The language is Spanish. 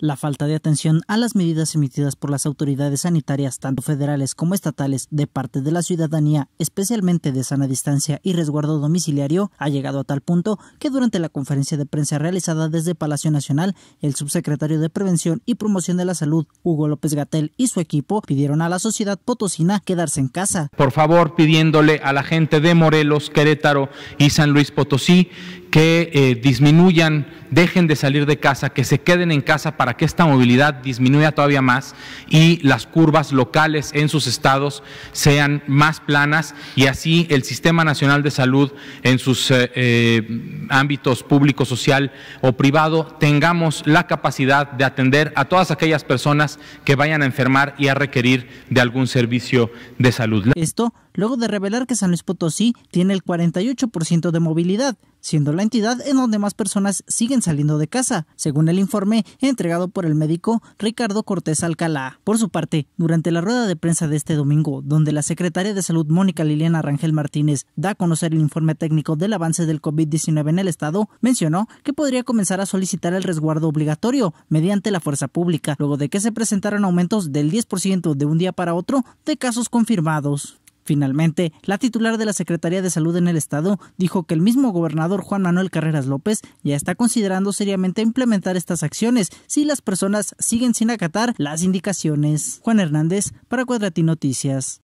La falta de atención a las medidas emitidas por las autoridades sanitarias, tanto federales como estatales, de parte de la ciudadanía, especialmente de sana distancia y resguardo domiciliario, ha llegado a tal punto que durante la conferencia de prensa realizada desde Palacio Nacional, el subsecretario de Prevención y Promoción de la Salud, Hugo López Gatel, y su equipo pidieron a la sociedad potosina quedarse en casa. Por favor, pidiéndole a la gente de Morelos, Querétaro y San Luis Potosí que eh, disminuyan, dejen de salir de casa, que se queden en casa para que esta movilidad disminuya todavía más y las curvas locales en sus estados sean más planas y así el Sistema Nacional de Salud en sus eh, eh, ámbitos público, social o privado tengamos la capacidad de atender a todas aquellas personas que vayan a enfermar y a requerir de algún servicio de salud. Esto luego de revelar que San Luis Potosí tiene el 48% de movilidad, siendo la entidad en donde más personas siguen saliendo de casa, según el informe entregado por el médico Ricardo Cortés Alcalá. Por su parte, durante la rueda de prensa de este domingo, donde la secretaria de Salud Mónica Liliana Rangel Martínez da a conocer el informe técnico del avance del COVID-19 en el Estado, mencionó que podría comenzar a solicitar el resguardo obligatorio mediante la fuerza pública, luego de que se presentaran aumentos del 10% de un día para otro de casos confirmados. Finalmente, la titular de la Secretaría de Salud en el Estado dijo que el mismo gobernador Juan Manuel Carreras López ya está considerando seriamente implementar estas acciones si las personas siguen sin acatar las indicaciones. Juan Hernández, para Cuadratín Noticias.